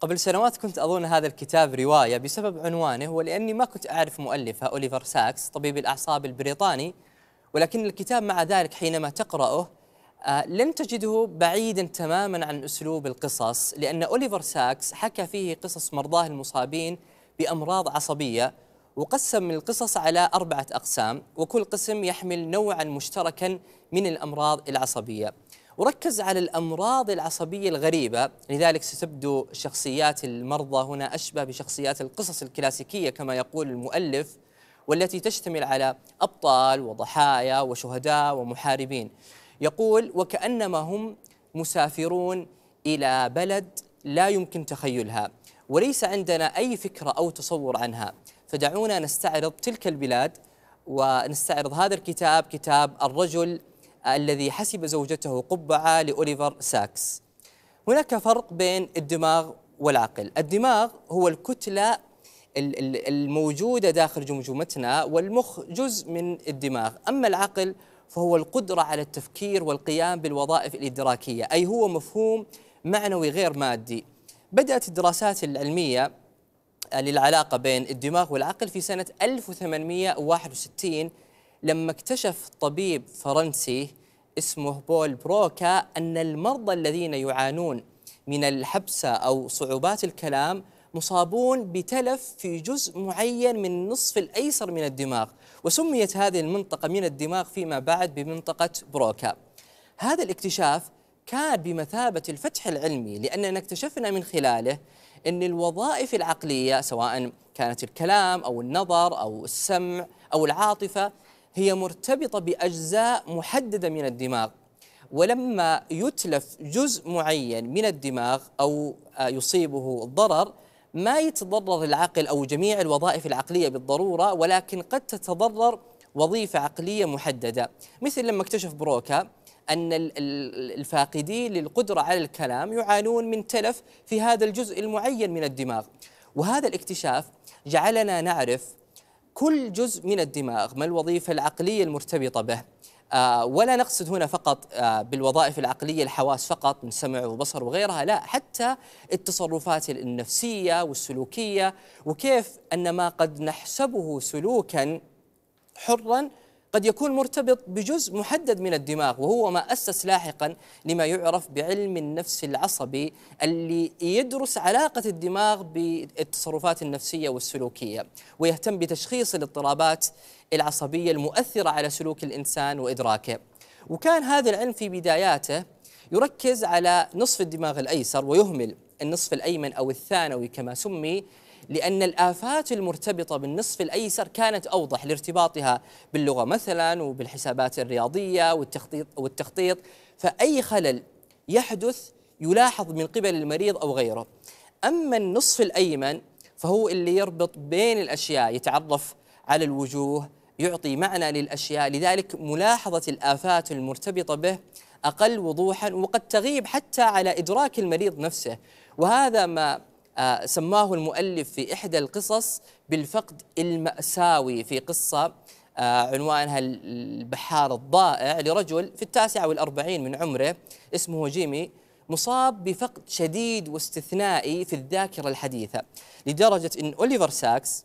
قبل سنوات كنت أظن هذا الكتاب رواية بسبب عنوانه ولأني ما كنت أعرف مؤلفة أوليفر ساكس طبيب الأعصاب البريطاني ولكن الكتاب مع ذلك حينما تقرأه آه، لن تجده بعيدا تماما عن أسلوب القصص لأن أوليفر ساكس حكى فيه قصص مرضاه المصابين بأمراض عصبية وقسم القصص على أربعة أقسام وكل قسم يحمل نوعا مشتركا من الأمراض العصبية وركز على الأمراض العصبية الغريبة لذلك ستبدو شخصيات المرضى هنا أشبه بشخصيات القصص الكلاسيكية كما يقول المؤلف والتي تشتمل على أبطال وضحايا وشهداء ومحاربين يقول وكأنما هم مسافرون إلى بلد لا يمكن تخيلها وليس عندنا أي فكرة أو تصور عنها فدعونا نستعرض تلك البلاد ونستعرض هذا الكتاب كتاب الرجل الذي حسب زوجته قبعة لأوليفر ساكس هناك فرق بين الدماغ والعقل الدماغ هو الكتلة الموجودة داخل جمجمتنا والمخ جزء من الدماغ أما العقل فهو القدرة على التفكير والقيام بالوظائف الإدراكية أي هو مفهوم معنوي غير مادي بدأت الدراسات العلمية آه، للعلاقة بين الدماغ والعقل في سنة 1861 لما اكتشف طبيب فرنسي اسمه بول بروكا أن المرضى الذين يعانون من الحبسة أو صعوبات الكلام مصابون بتلف في جزء معين من النصف الأيسر من الدماغ وسميت هذه المنطقة من الدماغ فيما بعد بمنطقة بروكا هذا الاكتشاف كان بمثابة الفتح العلمي لأننا اكتشفنا من خلاله أن الوظائف العقلية سواء كانت الكلام أو النظر أو السمع أو العاطفة هي مرتبطة بأجزاء محددة من الدماغ ولما يتلف جزء معين من الدماغ أو آه، يصيبه ضرر ما يتضرر العقل أو جميع الوظائف العقلية بالضرورة ولكن قد تتضرر وظيفة عقلية محددة مثل لما اكتشف بروكا أن الفاقدين للقدرة على الكلام يعانون من تلف في هذا الجزء المعين من الدماغ وهذا الاكتشاف جعلنا نعرف كل جزء من الدماغ ما الوظيفة العقلية المرتبطة به آه، ولا نقصد هنا فقط آه، بالوظائف العقلية الحواس فقط من سمع وبصر وغيرها لا حتى التصرفات النفسية والسلوكية وكيف أن ما قد نحسبه سلوكا حرا قد يكون مرتبط بجزء محدد من الدماغ وهو ما أسس لاحقا لما يعرف بعلم النفس العصبي اللي يدرس علاقة الدماغ بالتصرفات النفسية والسلوكية ويهتم بتشخيص الاضطرابات العصبية المؤثرة على سلوك الإنسان وإدراكه وكان هذا العلم في بداياته يركز على نصف الدماغ الأيسر ويهمل النصف الأيمن أو الثانوي كما سمي لأن الآفات المرتبطة بالنصف الأيسر كانت أوضح لارتباطها باللغة مثلا وبالحسابات الرياضية والتخطيط, والتخطيط فأي خلل يحدث يلاحظ من قبل المريض أو غيره أما النصف الأيمن فهو اللي يربط بين الأشياء يتعرف على الوجوه يعطي معنى للأشياء لذلك ملاحظة الآفات المرتبطة به أقل وضوحا وقد تغيب حتى على إدراك المريض نفسه وهذا ما آه، سماه المؤلف في إحدى القصص بالفقد المأساوي في قصة آه، عنوانها البحار الضائع لرجل في التاسعة والأربعين من عمره اسمه جيمي مصاب بفقد شديد واستثنائي في الذاكرة الحديثة لدرجة أن أوليفر ساكس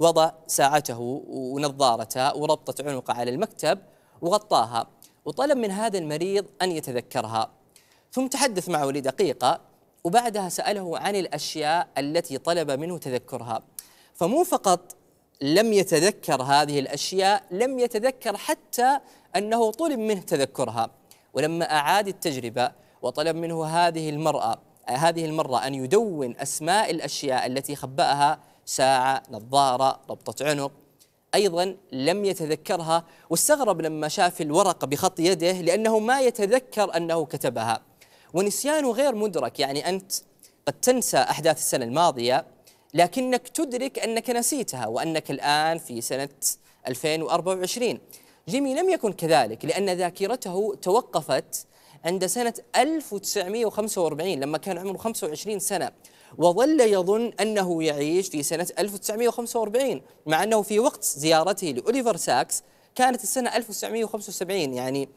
وضع ساعته ونظارته وربطة عنقه على المكتب وغطاها وطلب من هذا المريض أن يتذكرها ثم تحدث معه لدقيقة وبعدها سأله عن الأشياء التي طلب منه تذكرها فمو فقط لم يتذكر هذه الأشياء لم يتذكر حتى أنه طلب منه تذكرها ولما أعاد التجربة وطلب منه هذه المرأة هذه المرة أن يدون أسماء الأشياء التي خبأها ساعة نظارة ربطة عنق أيضا لم يتذكرها واستغرب لما شاف الورقة بخط يده لأنه ما يتذكر أنه كتبها ونسيانه غير مدرك يعني أنت قد تنسى أحداث السنة الماضية لكنك تدرك أنك نسيتها وأنك الآن في سنة 2024 جيمي لم يكن كذلك لأن ذاكرته توقفت عند سنة 1945 لما كان عمره 25 سنة وظل يظن أنه يعيش في سنة 1945 مع أنه في وقت زيارته لأوليفر ساكس كانت السنة 1975 يعني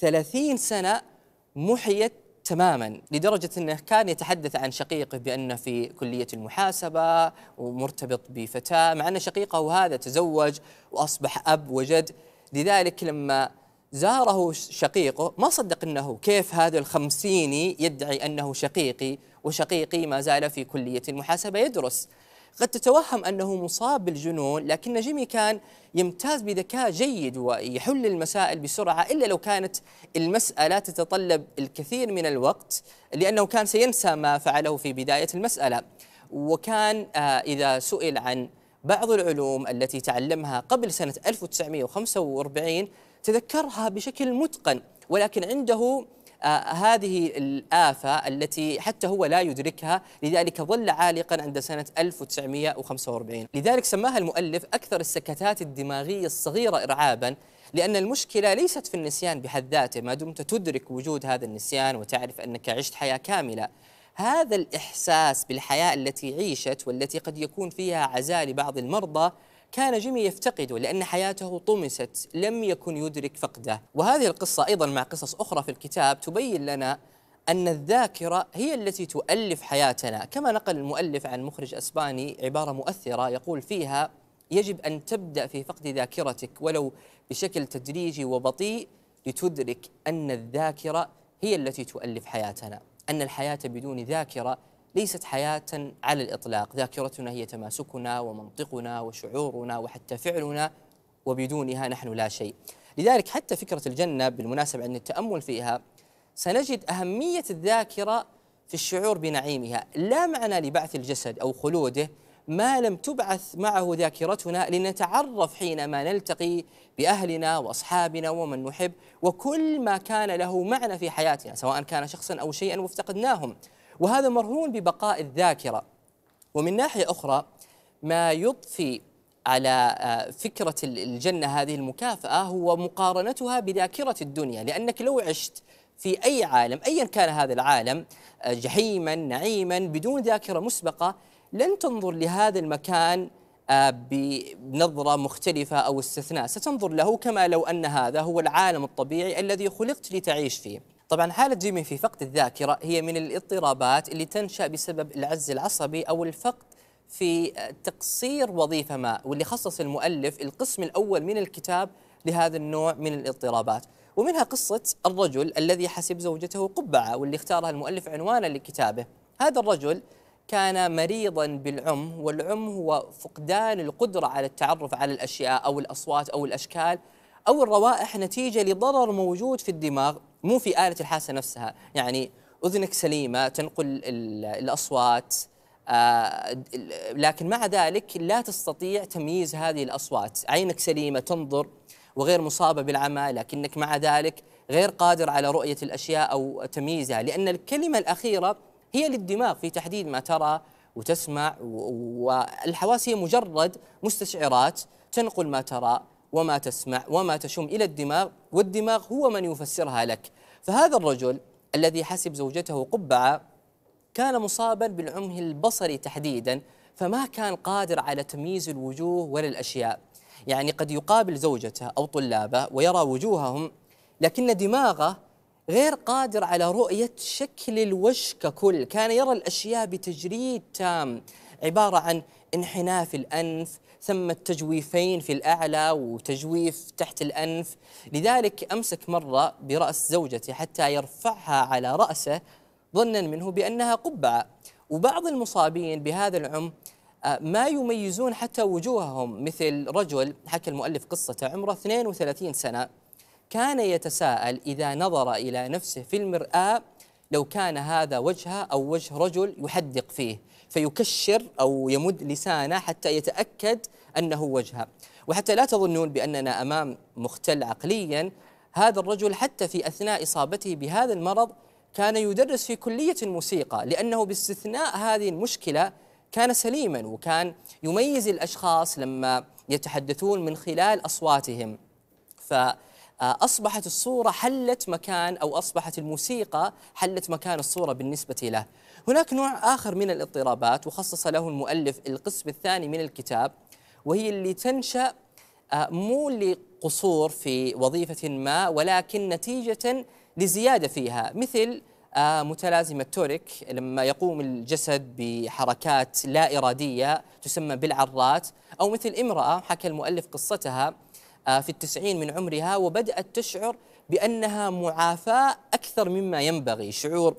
30 سنة محيت تماما لدرجة أنه كان يتحدث عن شقيقه بأنه في كلية المحاسبة ومرتبط بفتاة مع أن شقيقه هذا تزوج وأصبح أب وجد لذلك لما زاره شقيقه ما صدق أنه كيف هذا الخمسيني يدعي أنه شقيقي وشقيقي ما زال في كلية المحاسبة يدرس قد تتوهم أنه مصاب بالجنون لكن جيمي كان يمتاز بذكاء جيد ويحل المسائل بسرعة إلا لو كانت المسألة تتطلب الكثير من الوقت لأنه كان سينسى ما فعله في بداية المسألة وكان آه، إذا سئل عن بعض العلوم التي تعلمها قبل سنة 1945 تذكرها بشكل متقن ولكن عنده آه، هذه الآفة التي حتى هو لا يدركها لذلك ظل عالقا عند سنة 1945 لذلك سماها المؤلف أكثر السكتات الدماغية الصغيرة إرعابا لأن المشكلة ليست في النسيان بحد ذاته ما دمت تدرك وجود هذا النسيان وتعرف أنك عشت حياة كاملة هذا الإحساس بالحياة التي عيشت والتي قد يكون فيها عزاء لبعض المرضى كان جيمي يفتقده لأن حياته طمست لم يكن يدرك فقده وهذه القصة أيضا مع قصص أخرى في الكتاب تبين لنا أن الذاكرة هي التي تؤلف حياتنا كما نقل المؤلف عن مخرج أسباني عبارة مؤثرة يقول فيها يجب أن تبدأ في فقد ذاكرتك ولو بشكل تدريجي وبطيء لتدرك أن الذاكرة هي التي تؤلف حياتنا أن الحياة بدون ذاكرة ليست حياة على الإطلاق ذاكرتنا هي تماسكنا ومنطقنا وشعورنا وحتى فعلنا وبدونها نحن لا شيء لذلك حتى فكرة الجنة بالمناسبة عند التأمل فيها سنجد أهمية الذاكرة في الشعور بنعيمها لا معنى لبعث الجسد أو خلوده ما لم تبعث معه ذاكرتنا لنتعرف حينما نلتقي باهلنا واصحابنا ومن نحب وكل ما كان له معنى في حياتنا سواء كان شخصا او شيئا وافتقدناهم وهذا مرهون ببقاء الذاكرة ومن ناحية أخرى ما يضفي على آه، فكرة الجنة هذه المكافأة هو مقارنتها بذاكرة الدنيا لأنك لو عشت في أي عالم أيا كان هذا العالم آه، جحيما نعيما بدون ذاكرة مسبقة لن تنظر لهذا المكان آه، بنظرة مختلفة أو استثناء ستنظر له كما لو أن هذا هو العالم الطبيعي الذي خلقت لتعيش فيه طبعا حالة جيمي في فقد الذاكرة هي من الاضطرابات اللي تنشأ بسبب العجز العصبي أو الفقد في آه، تقصير وظيفة ما واللي خصص المؤلف القسم الأول من الكتاب لهذا النوع من الاضطرابات ومنها قصة الرجل الذي حسب زوجته قبعة واللي اختارها المؤلف عنوانا لكتابه هذا الرجل كان مريضا بالعم والعم هو فقدان القدرة على التعرف على الأشياء أو الأصوات أو الأشكال أو الروائح نتيجة لضرر موجود في الدماغ مو في آلة الحاسة نفسها يعني أذنك سليمة تنقل الأصوات آه، لكن مع ذلك لا تستطيع تمييز هذه الأصوات عينك سليمة تنظر وغير مصابة بالعمى لكنك مع ذلك غير قادر على رؤية الأشياء أو تمييزها لأن الكلمة الأخيرة هي للدماغ في تحديد ما ترى وتسمع والحواس هي مجرد مستشعرات تنقل ما ترى وما تسمع وما تشم إلى الدماغ والدماغ هو من يفسرها لك فهذا الرجل الذي حسب زوجته قبعة كان مصابا بالعمه البصري تحديدا فما كان قادر على تمييز الوجوه ولا الأشياء يعني قد يقابل زوجته أو طلابه ويرى وجوههم لكن دماغه غير قادر على رؤية شكل الوجه ككل كان يرى الأشياء بتجريد تام عبارة عن انحناف الأنف ثم التجويفين في الأعلى وتجويف تحت الأنف لذلك أمسك مرة برأس زوجتي حتى يرفعها على رأسه ظنا منه بأنها قبعة وبعض المصابين بهذا العم آه، ما يميزون حتى وجوههم مثل رجل حكى المؤلف قصة عمره 32 سنة كان يتساءل إذا نظر إلى نفسه في المرآة لو كان هذا وجهه أو وجه رجل يحدق فيه فيكشر أو يمد لسانه حتى يتأكد أنه وجهة وحتى لا تظنون بأننا أمام مختل عقليا هذا الرجل حتى في أثناء إصابته بهذا المرض كان يدرس في كلية الموسيقى لأنه باستثناء هذه المشكلة كان سليما وكان يميز الأشخاص لما يتحدثون من خلال أصواتهم فأصبحت الصورة حلت مكان أو أصبحت الموسيقى حلت مكان الصورة بالنسبة له هناك نوع آخر من الاضطرابات وخصص له المؤلف القسم الثاني من الكتاب وهي اللي تنشأ آه، مو لقصور في وظيفة ما ولكن نتيجة لزيادة فيها مثل آه، متلازمة تورك لما يقوم الجسد بحركات لا إرادية تسمى بالعرات أو مثل امرأة حكى المؤلف قصتها آه، في التسعين من عمرها وبدأت تشعر بأنها معافاة أكثر مما ينبغي شعور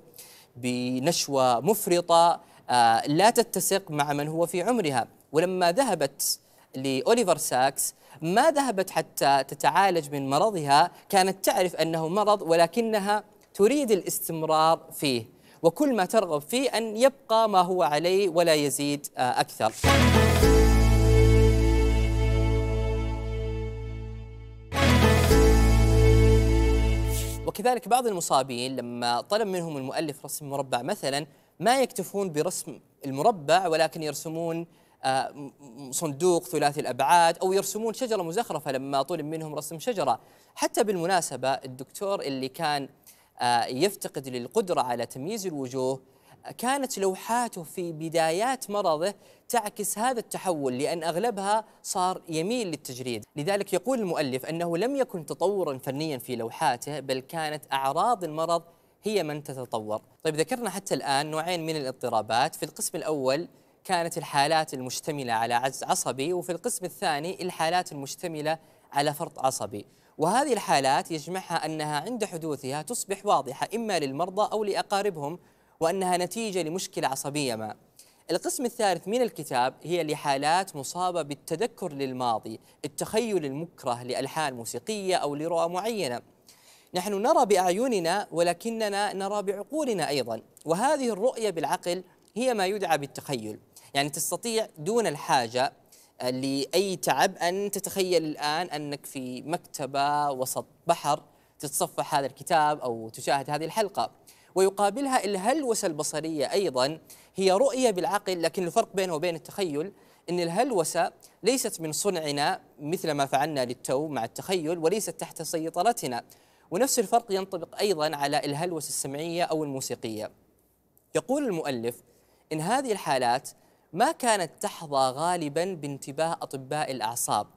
بنشوة مفرطة لا تتسق مع من هو في عمرها ولما ذهبت لأوليفر ساكس ما ذهبت حتى تتعالج من مرضها كانت تعرف أنه مرض ولكنها تريد الاستمرار فيه وكل ما ترغب فيه أن يبقى ما هو عليه ولا يزيد آه، أكثر وكذلك بعض المصابين لما طلب منهم المؤلف رسم مربع مثلا ما يكتفون برسم المربع ولكن يرسمون صندوق ثلاثي الأبعاد أو يرسمون شجرة مزخرفة لما طلب منهم رسم شجرة حتى بالمناسبة الدكتور اللي كان آه، يفتقد للقدرة على تمييز الوجوه كانت لوحاته في بدايات مرضه تعكس هذا التحول لأن أغلبها صار يميل للتجريد لذلك يقول المؤلف أنه لم يكن تطورا فنيا في لوحاته بل كانت أعراض المرض هي من تتطور طيب ذكرنا حتى الآن نوعين من الاضطرابات في القسم الأول كانت الحالات المشتملة على عجز عصبي وفي القسم الثاني الحالات المشتملة على فرط عصبي وهذه الحالات يجمعها أنها عند حدوثها تصبح واضحة إما للمرضى أو لأقاربهم وأنها نتيجة لمشكلة عصبية ما القسم الثالث من الكتاب هي لحالات مصابة بالتذكر للماضي التخيل المكره لألحان موسيقية أو لرؤى معينة نحن نرى بأعيننا ولكننا نرى بعقولنا أيضا وهذه الرؤية بالعقل هي ما يدعى بالتخيل يعني تستطيع دون الحاجة آه، لأي تعب أن تتخيل الآن أنك في مكتبة وسط بحر تتصفح هذا الكتاب أو تشاهد هذه الحلقة ويقابلها الهلوسة البصرية أيضا هي رؤية بالعقل لكن الفرق بينه وبين التخيل أن الهلوسة ليست من صنعنا مثل ما فعلنا للتو مع التخيل وليست تحت سيطرتنا ونفس الفرق ينطبق أيضا على الهلوسة السمعية أو الموسيقية يقول المؤلف إن هذه الحالات ما كانت تحظى غالبا بانتباه أطباء الأعصاب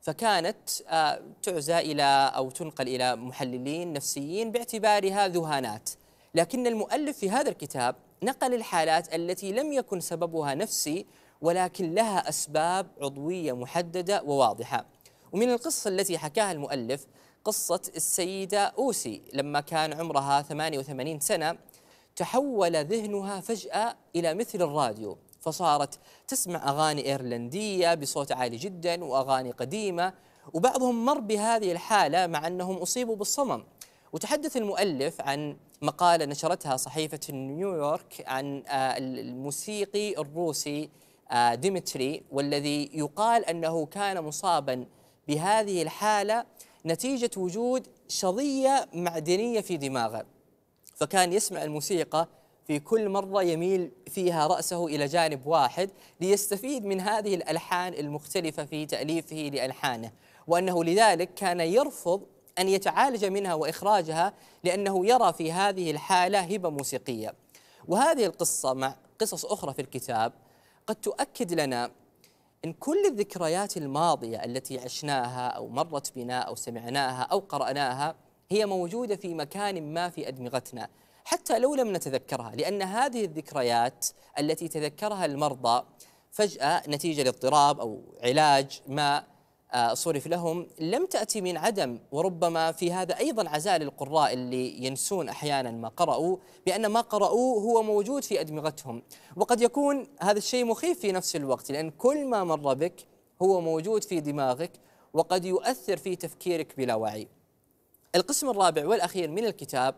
فكانت آه، تعزى إلى أو تنقل إلى محللين نفسيين باعتبارها ذهانات لكن المؤلف في هذا الكتاب نقل الحالات التي لم يكن سببها نفسي ولكن لها أسباب عضوية محددة وواضحة ومن القصة التي حكاها المؤلف قصة السيدة أوسي لما كان عمرها 88 سنة تحول ذهنها فجأة إلى مثل الراديو فصارت تسمع أغاني إيرلندية بصوت عالي جدا وأغاني قديمة وبعضهم مر بهذه الحالة مع أنهم أصيبوا بالصمم وتحدث المؤلف عن مقالة نشرتها صحيفة نيويورك عن آه، الموسيقي الروسي آه، ديمتري والذي يقال أنه كان مصابا بهذه الحالة نتيجة وجود شظية معدنية في دماغه فكان يسمع الموسيقى في كل مرة يميل فيها رأسه إلى جانب واحد ليستفيد من هذه الألحان المختلفة في تأليفه لألحانه وأنه لذلك كان يرفض أن يتعالج منها وإخراجها لأنه يرى في هذه الحالة هبة موسيقية وهذه القصة مع قصص أخرى في الكتاب قد تؤكد لنا أن كل الذكريات الماضية التي عشناها أو مرت بنا أو سمعناها أو قرأناها هي موجودة في مكان ما في أدمغتنا حتى لو لم نتذكرها لأن هذه الذكريات التي تذكرها المرضى فجأة نتيجة لاضطراب أو علاج ما آه، صرف لهم لم تأتي من عدم وربما في هذا أيضا عزاء للقراء اللي ينسون أحيانا ما قرأوا بأن ما قرأوه هو موجود في أدمغتهم وقد يكون هذا الشيء مخيف في نفس الوقت لأن كل ما مر بك هو موجود في دماغك وقد يؤثر في تفكيرك بلا وعي القسم الرابع والأخير من الكتاب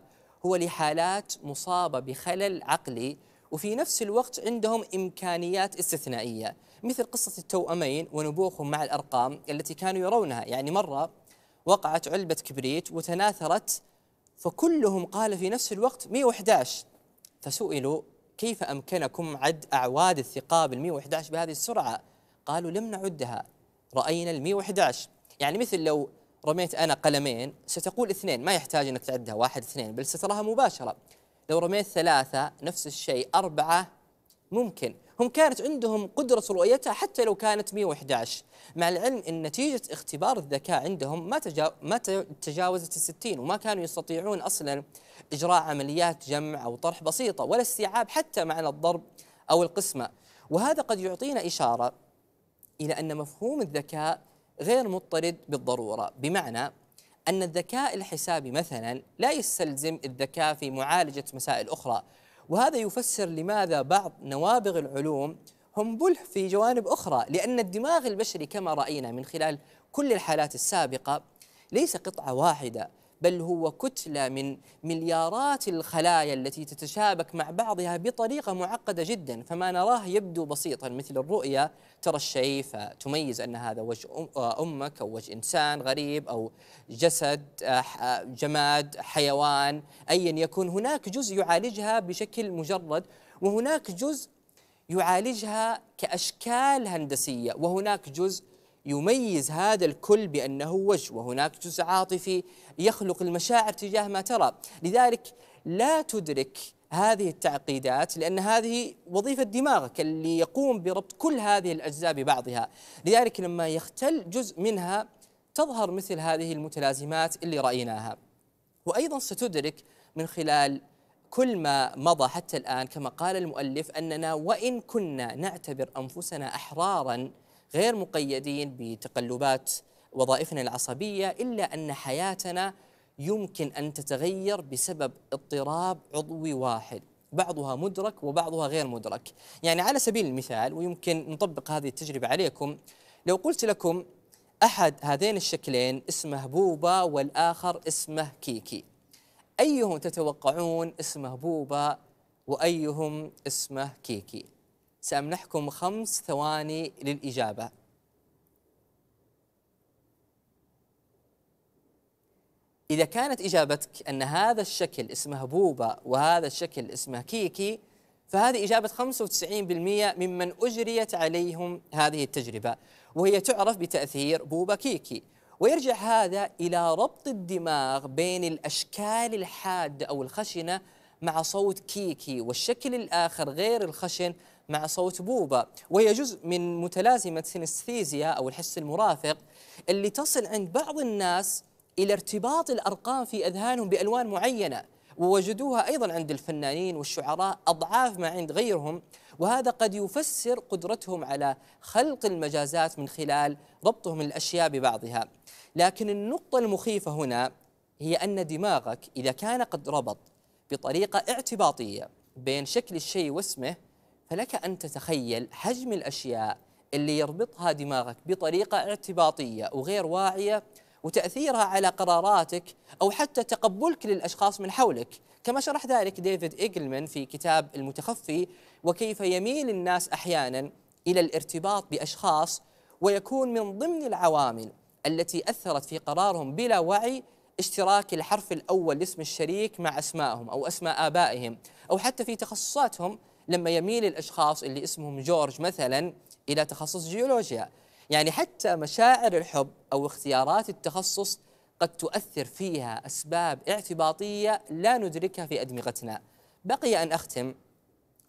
هو لحالات مصابة بخلل عقلي وفي نفس الوقت عندهم إمكانيات استثنائية مثل قصة التوأمين ونبوخهم مع الأرقام التي كانوا يرونها يعني مرة وقعت علبة كبريت وتناثرت فكلهم قال في نفس الوقت 111 فسئلوا كيف أمكنكم عد أعواد الثقاب ال 111 بهذه السرعة قالوا لم نعدها رأينا ال 111 يعني مثل لو رميت أنا قلمين ستقول اثنين ما يحتاج أنك تعدها واحد اثنين بل ستراها مباشرة لو رميت ثلاثة نفس الشيء أربعة ممكن هم كانت عندهم قدرة رؤيتها حتى لو كانت 111 مع العلم أن نتيجة اختبار الذكاء عندهم ما, تجاو... ما تجاوزت الستين وما كانوا يستطيعون أصلا إجراء عمليات جمع أو طرح بسيطة ولا استيعاب حتى معنى الضرب أو القسمة وهذا قد يعطينا إشارة إلى أن مفهوم الذكاء غير مضطرد بالضروره بمعنى ان الذكاء الحسابي مثلا لا يستلزم الذكاء في معالجه مسائل اخرى وهذا يفسر لماذا بعض نوابغ العلوم هم بلح في جوانب اخرى لان الدماغ البشري كما راينا من خلال كل الحالات السابقه ليس قطعه واحده بل هو كتلة من مليارات الخلايا التي تتشابك مع بعضها بطريقة معقدة جدا فما نراه يبدو بسيطا مثل الرؤية ترى الشيء فتميز أن هذا وجه آه، أمك أو وجه إنسان غريب أو جسد آه، آه، جماد حيوان أيا يكون هناك جزء يعالجها بشكل مجرد وهناك جزء يعالجها كأشكال هندسية وهناك جزء يميز هذا الكل بأنه وجه وهناك جزء عاطفي يخلق المشاعر تجاه ما ترى لذلك لا تدرك هذه التعقيدات لأن هذه وظيفة دماغك اللي يقوم بربط كل هذه الأجزاء ببعضها لذلك لما يختل جزء منها تظهر مثل هذه المتلازمات اللي رأيناها وأيضا ستدرك من خلال كل ما مضى حتى الآن كما قال المؤلف أننا وإن كنا نعتبر أنفسنا أحراراً غير مقيدين بتقلبات وظائفنا العصبية إلا أن حياتنا يمكن أن تتغير بسبب اضطراب عضوي واحد بعضها مدرك وبعضها غير مدرك يعني على سبيل المثال ويمكن نطبق هذه التجربة عليكم لو قلت لكم أحد هذين الشكلين اسمه بوبا والآخر اسمه كيكي أيهم تتوقعون اسمه بوبا وأيهم اسمه كيكي سأمنحكم خمس ثواني للإجابة إذا كانت إجابتك أن هذا الشكل اسمه بوبا وهذا الشكل اسمه كيكي فهذه إجابة 95% ممن أجريت عليهم هذه التجربة وهي تعرف بتأثير بوبا كيكي ويرجع هذا إلى ربط الدماغ بين الأشكال الحادة أو الخشنة مع صوت كيكي والشكل الآخر غير الخشن مع صوت بوبا وهي جزء من متلازمة سينستيزيا أو الحس المرافق اللي تصل عند بعض الناس إلى ارتباط الأرقام في أذهانهم بألوان معينة ووجدوها أيضا عند الفنانين والشعراء أضعاف ما عند غيرهم وهذا قد يفسر قدرتهم على خلق المجازات من خلال ربطهم الأشياء ببعضها لكن النقطة المخيفة هنا هي أن دماغك إذا كان قد ربط بطريقة اعتباطية بين شكل الشيء واسمه فلك أن تتخيل حجم الأشياء اللي يربطها دماغك بطريقة اعتباطية وغير واعية وتأثيرها على قراراتك أو حتى تقبلك للأشخاص من حولك كما شرح ذلك ديفيد إيجلمان في كتاب المتخفي وكيف يميل الناس أحيانا إلى الارتباط بأشخاص ويكون من ضمن العوامل التي أثرت في قرارهم بلا وعي اشتراك الحرف الأول لاسم الشريك مع أسمائهم أو أسماء آبائهم أو حتى في تخصصاتهم لما يميل الأشخاص اللي اسمهم جورج مثلا إلى تخصص جيولوجيا يعني حتى مشاعر الحب أو اختيارات التخصص قد تؤثر فيها أسباب اعتباطية لا ندركها في أدمغتنا بقي أن أختم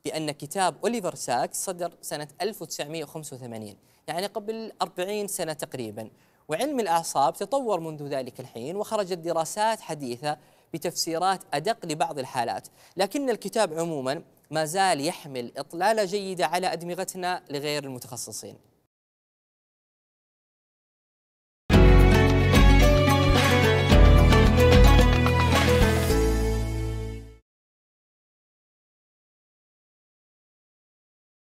بأن كتاب أوليفر ساكس صدر سنة 1985 يعني قبل 40 سنة تقريباً وعلم الأعصاب تطور منذ ذلك الحين وخرجت دراسات حديثة بتفسيرات أدق لبعض الحالات لكن الكتاب عموما ما زال يحمل إطلالة جيدة على أدمغتنا لغير المتخصصين